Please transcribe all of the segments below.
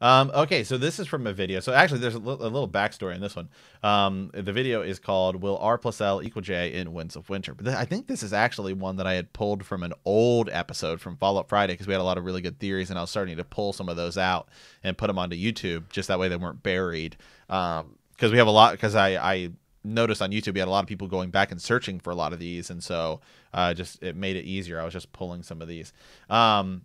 Um, okay, so this is from a video. So actually, there's a, l- a little backstory in this one. Um, the video is called "Will R plus L equal J in Winds of Winter?" But th- I think this is actually one that I had pulled from an old episode from Fallout Friday because we had a lot of really good theories, and I was starting to pull some of those out and put them onto YouTube just that way they weren't buried. Because um, we have a lot. Because I, I noticed on YouTube, we had a lot of people going back and searching for a lot of these, and so uh, just it made it easier. I was just pulling some of these. Um,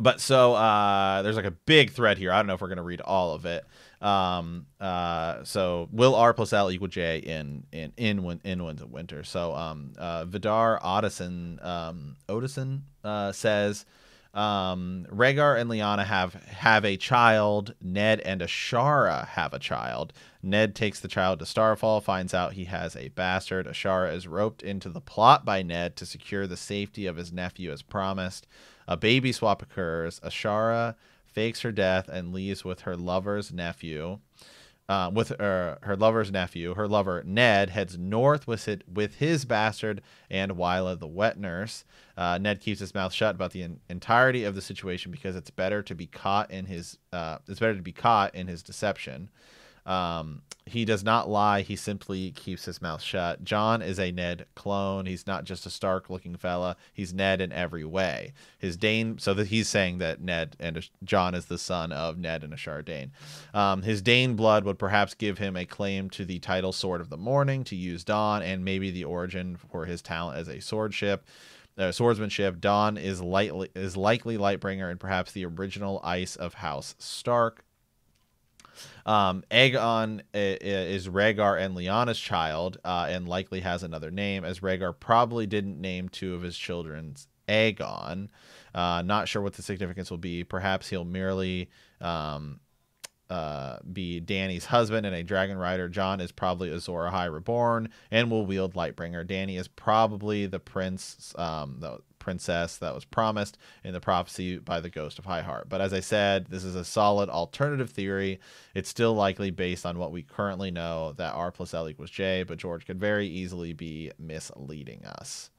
but so uh, there's like a big thread here. I don't know if we're gonna read all of it. Um, uh, so will R plus L equal J in in in when in winter. So um, uh, Vidar Odison um, Odison uh, says um, Rhaegar and Lyanna have have a child. Ned and Ashara have a child. Ned takes the child to Starfall, finds out he has a bastard. Ashara is roped into the plot by Ned to secure the safety of his nephew as promised. A baby swap occurs. Ashara fakes her death and leaves with her lover's nephew. Uh, with her, uh, her lover's nephew, her lover Ned heads north with it with his bastard and Wyla the wet nurse. Uh, Ned keeps his mouth shut about the in- entirety of the situation because it's better to be caught in his uh, it's better to be caught in his deception. Um, he does not lie. He simply keeps his mouth shut. John is a Ned clone. He's not just a Stark looking fella. He's Ned in every way. His Dane, so that he's saying that Ned and a, John is the son of Ned and a Chardane. Um, his Dane blood would perhaps give him a claim to the title Sword of the Morning to use Dawn and maybe the origin for his talent as a swordship. Uh, swordsmanship, Dawn is lightly is likely Lightbringer and perhaps the original ice of House Stark. Um, Aegon is Rhaegar and Lyanna's child, uh, and likely has another name, as Rhaegar probably didn't name two of his children's Aegon. Uh, not sure what the significance will be. Perhaps he'll merely um, uh, be Danny's husband and a dragon rider. John is probably Azor High Reborn and will wield Lightbringer. Danny is probably the prince, um, the, princess that was promised in the prophecy by the ghost of High Heart. But as I said, this is a solid alternative theory. It's still likely based on what we currently know that R plus L equals J, but George could very easily be misleading us.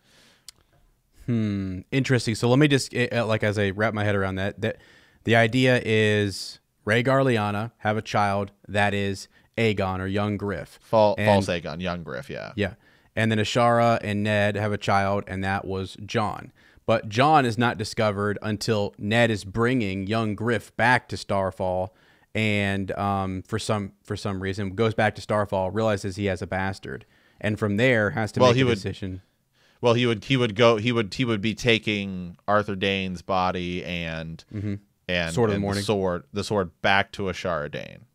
Hmm, interesting. So let me just eh, eh, like as I wrap my head around that that the idea is Ray Garliana have a child that is Aegon or young Griff. Fal- and, false Aegon, young Griff, yeah. Yeah. And then Ashara and Ned have a child, and that was John. But John is not discovered until Ned is bringing young Griff back to Starfall, and um, for some for some reason goes back to Starfall, realizes he has a bastard, and from there has to well, make he a would, decision. Well, he would he would go he would he would be taking Arthur Dane's body and mm-hmm. and, sword and the, the, sword the sword back to Ashara Dane.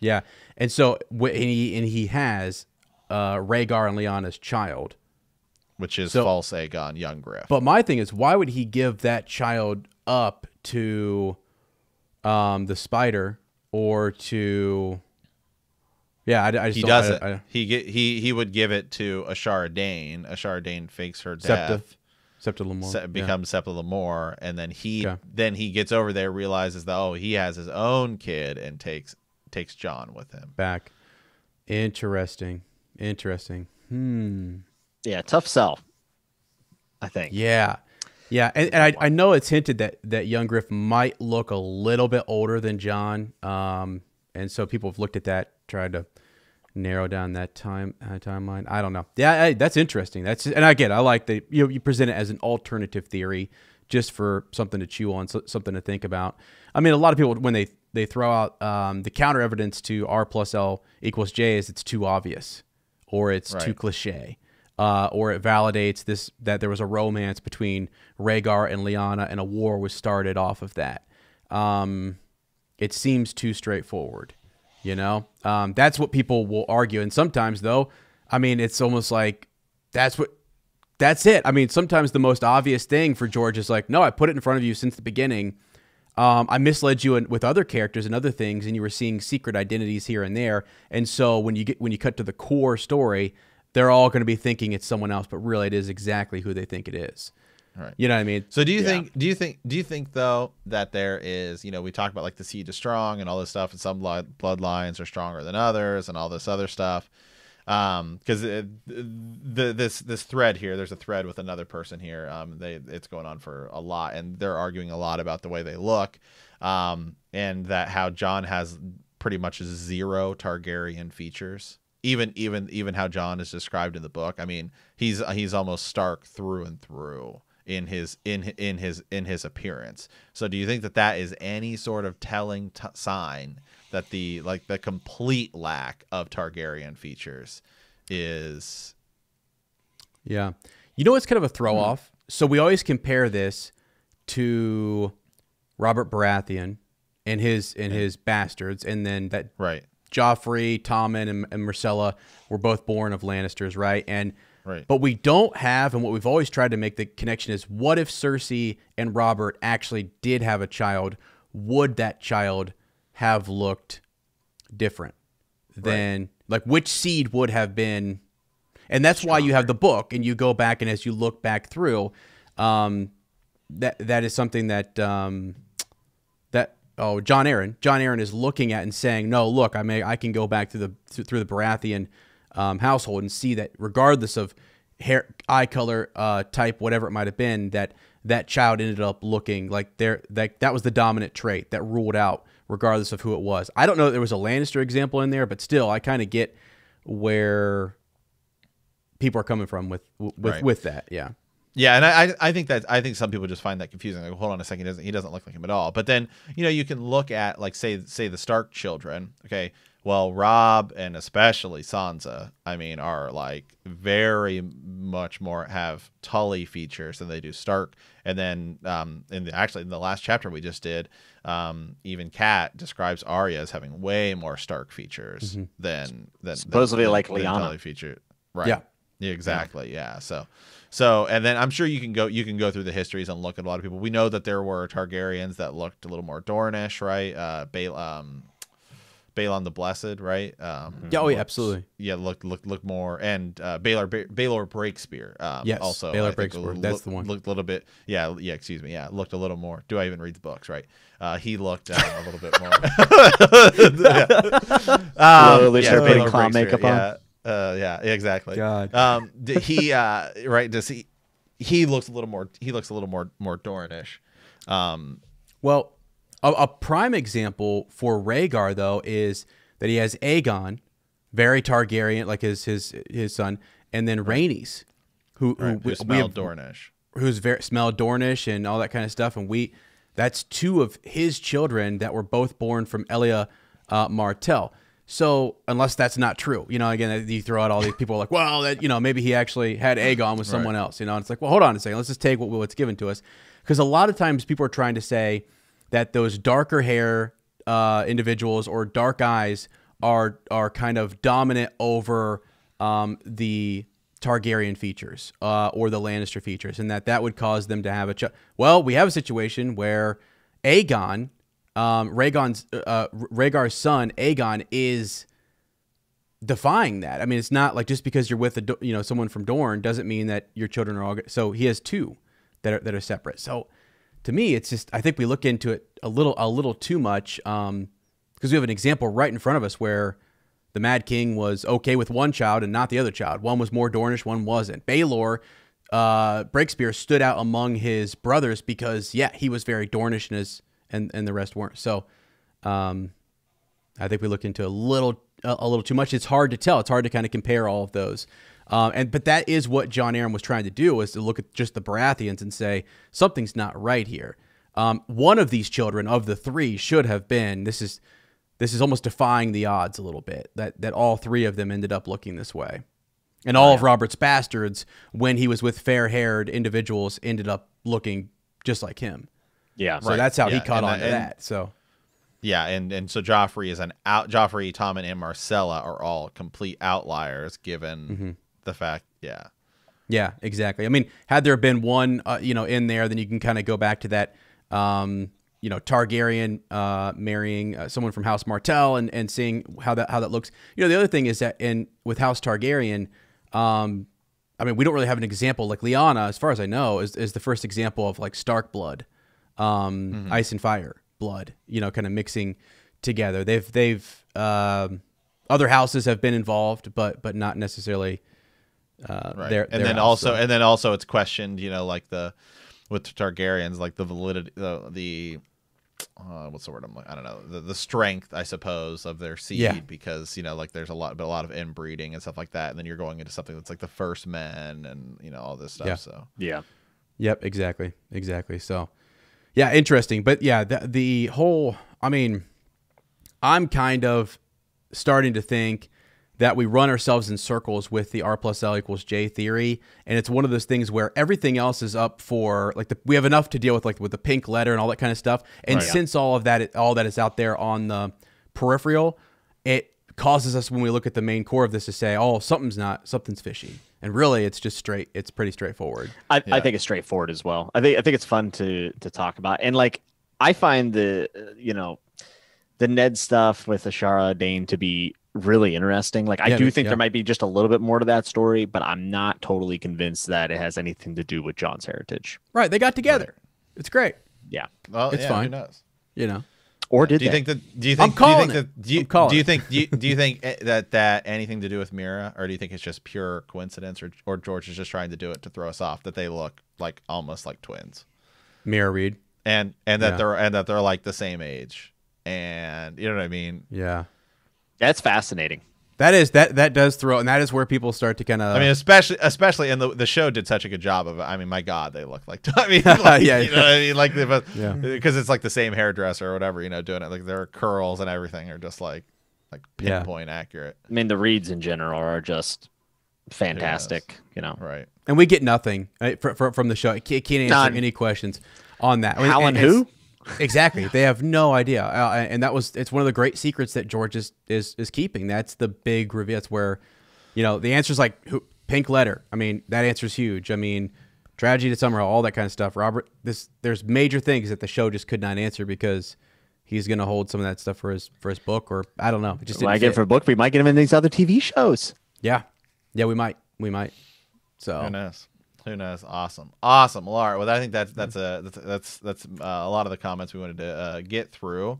Yeah, and so and he and he has uh, Rhaegar and Lyanna's child. Which is so, false Aegon, young Griff. But my thing is, why would he give that child up to um, the spider or to. Yeah, I, I just he doesn't. I, I, he get, he he would give it to a Dane. A Dane fakes her death. Septa. Septa Lamore se- becomes yeah. Septa Lamore, and then he okay. then he gets over there, realizes that oh he has his own kid, and takes takes John with him back. Interesting. Interesting. Hmm. Yeah, tough sell. I think. Yeah. Yeah, and, and I, I, know it's hinted that that young Griff might look a little bit older than John, um, and so people have looked at that, tried to narrow down that time uh, timeline. I don't know. Yeah, I, that's interesting. That's and I get. I like that you know, you present it as an alternative theory, just for something to chew on, so, something to think about. I mean, a lot of people when they they throw out um, the counter evidence to R plus L equals J is it's too obvious or it's right. too cliche. Uh, or it validates this that there was a romance between Rhaegar and Lyanna, and a war was started off of that. Um, it seems too straightforward, you know. Um, that's what people will argue, and sometimes though, I mean, it's almost like that's what that's it. I mean, sometimes the most obvious thing for George is like, no, I put it in front of you since the beginning. Um, I misled you in, with other characters and other things, and you were seeing secret identities here and there. And so when you get when you cut to the core story, they're all going to be thinking it's someone else, but really it is exactly who they think it is. Right. You know what I mean? So do you yeah. think do you think do you think though that there is, you know, we talk about like the seed is strong and all this stuff and some bloodlines are stronger than others and all this other stuff um because uh, the this this thread here there's a thread with another person here um they it's going on for a lot and they're arguing a lot about the way they look um and that how john has pretty much zero targaryen features even even even how john is described in the book i mean he's he's almost stark through and through in his in in his in his appearance. So do you think that that is any sort of telling t- sign that the like the complete lack of Targaryen features is Yeah. You know it's kind of a throw off. Mm-hmm. So we always compare this to Robert Baratheon and his and his bastards and then that Right. Joffrey, Tommen and, and Marcella were both born of Lannisters, right? And Right. But we don't have, and what we've always tried to make the connection is what if Cersei and Robert actually did have a child? Would that child have looked different than, right. like, which seed would have been? And that's Stronger. why you have the book and you go back, and as you look back through, um, that that is something that um, that oh John Aaron John Aaron is looking at and saying no look I may I can go back through the through the Baratheon um, household and see that regardless of hair, eye color, uh, type, whatever it might have been, that that child ended up looking like there that that was the dominant trait that ruled out regardless of who it was. I don't know that there was a Lannister example in there, but still, I kind of get where people are coming from with with right. with that. Yeah. Yeah, and I I think that I think some people just find that confusing. Like, hold on a second, he doesn't he doesn't look like him at all? But then you know you can look at like say say the Stark children. Okay, well, Rob and especially Sansa, I mean, are like very much more have Tully features than they do Stark. And then, um, in the actually in the last chapter we just did, um, even Kat describes Arya as having way more Stark features mm-hmm. than than supposedly than, like Lyanna feature, right? Yeah, exactly. Yeah. yeah, so. So, and then I'm sure you can go you can go through the histories and look at a lot of people. We know that there were Targaryens that looked a little more Dornish, right? Uh, Bale, um, Balon the Blessed, right? Um, mm-hmm. yeah, oh yeah, absolutely. Yeah, look, look, look more, and uh, Baylor, Baylor Breakspear. Um, yes, also Baylor Breakspear. Lo- that's the one. Looked a little bit. Yeah, yeah. Excuse me. Yeah, looked a little more. Do I even read the books? Right. Uh, he looked um, a little bit more. yeah. Slowly um, yeah, putting clown makeup on. Yeah. Uh, yeah, exactly. God. Um, he uh, right? Does he? He looks a little more. He looks a little more more Dornish. Um, well, a, a prime example for Rhaegar though is that he has Aegon, very Targaryen, like his his his son, and then Rhaenys, who right, who, who Dornish, who's very smell Dornish and all that kind of stuff, and we that's two of his children that were both born from Elia uh, Martell. So unless that's not true, you know, again, you throw out all these people like, well, that, you know, maybe he actually had Aegon with someone right. else, you know, and it's like, well, hold on a second, let's just take what what's given to us, because a lot of times people are trying to say that those darker hair uh, individuals or dark eyes are are kind of dominant over um, the Targaryen features uh, or the Lannister features, and that that would cause them to have a. Ch- well, we have a situation where Aegon, um, Rhaegon's, uh, Rhaegar's son, Aegon is defying that. I mean, it's not like just because you're with a you know someone from Dorne doesn't mean that your children are all. Good. So he has two that are that are separate. So to me, it's just I think we look into it a little a little too much because um, we have an example right in front of us where the Mad King was okay with one child and not the other child. One was more Dornish, one wasn't. Baylor uh, Breakspear stood out among his brothers because yeah, he was very Dornish and his and and the rest weren't. So um, I think we look into a little a, a little too much. It's hard to tell. It's hard to kind of compare all of those. Um, and but that is what John Aaron was trying to do was to look at just the Baratheons and say something's not right here. Um, one of these children of the three should have been. This is this is almost defying the odds a little bit that that all three of them ended up looking this way, and all oh, yeah. of Robert's bastards when he was with fair-haired individuals ended up looking just like him. Yeah, so right. that's how yeah. he caught and on to that. So. Yeah, and, and so Joffrey is an out. Joffrey, Tom, and Marcella are all complete outliers given mm-hmm the fact, yeah. Yeah, exactly. I mean, had there been one, uh, you know, in there, then you can kind of go back to that, um, you know, Targaryen uh, marrying uh, someone from House Martell and, and seeing how that how that looks. You know, the other thing is that in with House Targaryen, um, I mean, we don't really have an example like Lyanna, as far as I know, is is the first example of like Stark blood, um, mm-hmm. ice and fire blood. You know, kind of mixing together. They've they've um, other houses have been involved, but but not necessarily uh, right. They're, and they're then also, also and then also it's questioned, you know, like the with the Targaryens, like the validity, the, the uh, what's the word I'm like I don't know the, the strength I suppose of their seed yeah. because you know like there's a lot but a lot of inbreeding and stuff like that and then you're going into something that's like the first men and you know all this stuff yeah. so yeah yep exactly exactly so yeah interesting but yeah the, the whole I mean I'm kind of starting to think that we run ourselves in circles with the R plus L equals J theory. And it's one of those things where everything else is up for like the, we have enough to deal with like with the pink letter and all that kind of stuff. And right, since yeah. all of that, all that is out there on the peripheral, it causes us when we look at the main core of this to say, oh, something's not, something's fishy. And really, it's just straight. It's pretty straightforward. I, yeah. I think it's straightforward as well. I think I think it's fun to to talk about. And like, I find the you know the Ned stuff with Ashara Dane to be really interesting. Like I yeah, do think yeah. there might be just a little bit more to that story, but I'm not totally convinced that it has anything to do with John's heritage. Right, they got together. Right. It's great. Yeah, well, it's yeah, fine. Who knows? You know, or did do you they? think that? Do you think? I'm calling do you think it. that? Do you, do you think? Do you, do you think that that anything to do with Mira, or do you think it's just pure coincidence, or or George is just trying to do it to throw us off that they look like almost like twins? Mira Reed. And and that they're and that they're like the same age, and you know what I mean. Yeah that's fascinating. That is that that does throw, and that is where people start to kind of. I mean, especially especially, and the, the show did such a good job of. it. I mean, my God, they look like. I mean, like, yeah, you know I mean, like, because yeah. it's like the same hairdresser or whatever, you know, doing it. Like their curls and everything are just like, like pinpoint yeah. accurate. I mean, the reads in general are just fantastic, you know. Right. And we get nothing right, for, for, from the show. It can't answer any questions on that. How I mean, and who? Exactly. They have no idea. Uh, and that was it's one of the great secrets that George is is is keeping. That's the big reveal. That's where, you know, the answer is like who, pink letter. I mean, that answer is huge. I mean, tragedy to summer all that kind of stuff. Robert, this there's major things that the show just could not answer because he's going to hold some of that stuff for his for his book or I don't know. It just might get for a book. We might get him in these other TV shows. Yeah, yeah, we might, we might. So who knows? Awesome, awesome. Laura. all right. Well, I think that's that's a that's that's, uh, a lot of the comments we wanted to uh, get through.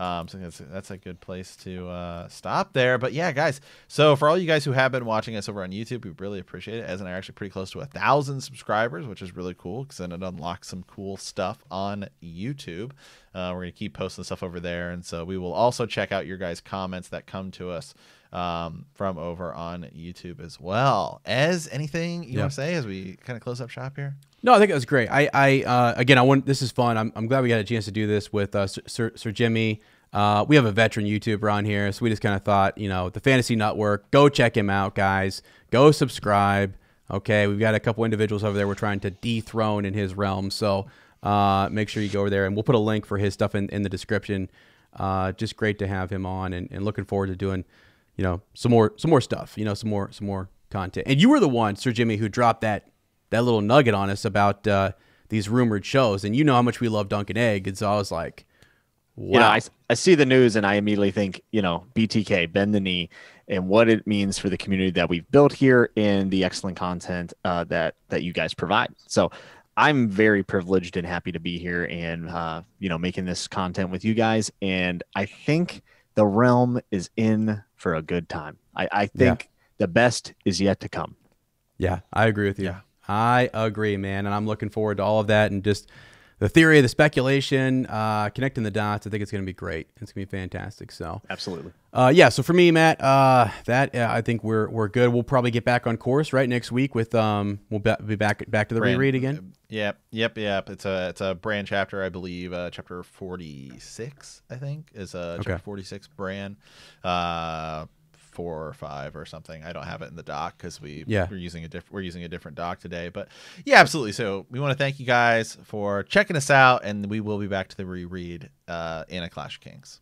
Um, so that's, that's a good place to uh, stop there. But yeah, guys. So for all you guys who have been watching us over on YouTube, we really appreciate it. As and I are actually pretty close to a thousand subscribers, which is really cool because then it unlocks some cool stuff on YouTube. Uh, we're gonna keep posting stuff over there, and so we will also check out your guys' comments that come to us um, from over on YouTube as well. As anything you yeah. want to say as we kind of close up shop here? No, I think it was great. I, I uh, again, I want this is fun. I'm, I'm glad we got a chance to do this with uh, Sir, Sir Jimmy. Uh, we have a veteran YouTuber on here, so we just kind of thought, you know, the Fantasy Network. Go check him out, guys. Go subscribe. Okay, we've got a couple individuals over there we're trying to dethrone in his realm. So uh, make sure you go over there, and we'll put a link for his stuff in, in the description. Uh, just great to have him on, and, and looking forward to doing, you know, some more some more stuff. You know, some more some more content. And you were the one, Sir Jimmy, who dropped that that little nugget on us about uh, these rumored shows. And you know how much we love Dunkin' Egg. And so I was like, wow. You know, I, I see the news and I immediately think, you know, BTK, bend the knee, and what it means for the community that we've built here and the excellent content uh, that, that you guys provide. So I'm very privileged and happy to be here and, uh, you know, making this content with you guys. And I think the realm is in for a good time. I, I think yeah. the best is yet to come. Yeah, I agree with you. Yeah. I agree, man. And I'm looking forward to all of that and just the theory, the speculation, uh, connecting the dots. I think it's going to be great. It's going to be fantastic. So absolutely. Uh, yeah. So for me, Matt, uh, that uh, I think we're we're good. We'll probably get back on course right next week with um. We'll be back back to the Brand, reread again. Yep. Yep. Yep. It's a it's a brand chapter, I believe. Uh, chapter forty six, I think, is a chapter forty six brand. Uh four or five or something. I don't have it in the dock because we yeah. we're using a different we're using a different dock today. But yeah, absolutely. So we want to thank you guys for checking us out, and we will be back to the reread uh, in a Clash of Kings.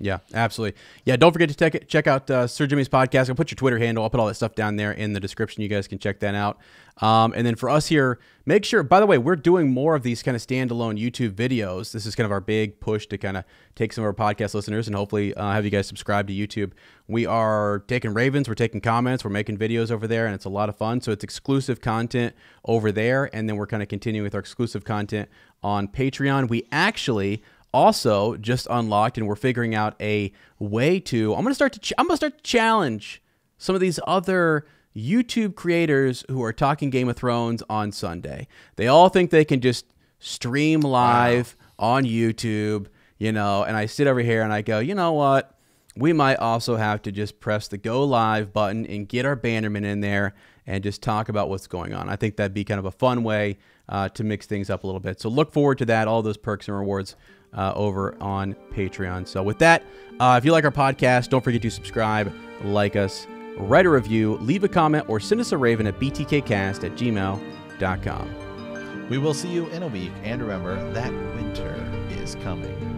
Yeah, absolutely. Yeah, don't forget to check check out uh, Sir Jimmy's podcast. I'll put your Twitter handle. I'll put all that stuff down there in the description. You guys can check that out. Um, and then for us here, make sure. By the way, we're doing more of these kind of standalone YouTube videos. This is kind of our big push to kind of take some of our podcast listeners and hopefully uh, have you guys subscribe to YouTube. We are taking Ravens. We're taking comments. We're making videos over there, and it's a lot of fun. So it's exclusive content over there, and then we're kind of continuing with our exclusive content on Patreon. We actually also just unlocked, and we're figuring out a way to. I'm gonna start to. Ch- I'm gonna start to challenge some of these other YouTube creators who are talking Game of Thrones on Sunday. They all think they can just stream live wow. on YouTube, you know. And I sit over here and I go, you know what? We might also have to just press the go live button and get our bannerman in there and just talk about what's going on. I think that'd be kind of a fun way uh, to mix things up a little bit. So look forward to that. All those perks and rewards uh, over on Patreon. So, with that, uh, if you like our podcast, don't forget to subscribe, like us, write a review, leave a comment, or send us a raven at btkcast at gmail.com. We will see you in a week, and remember that winter is coming.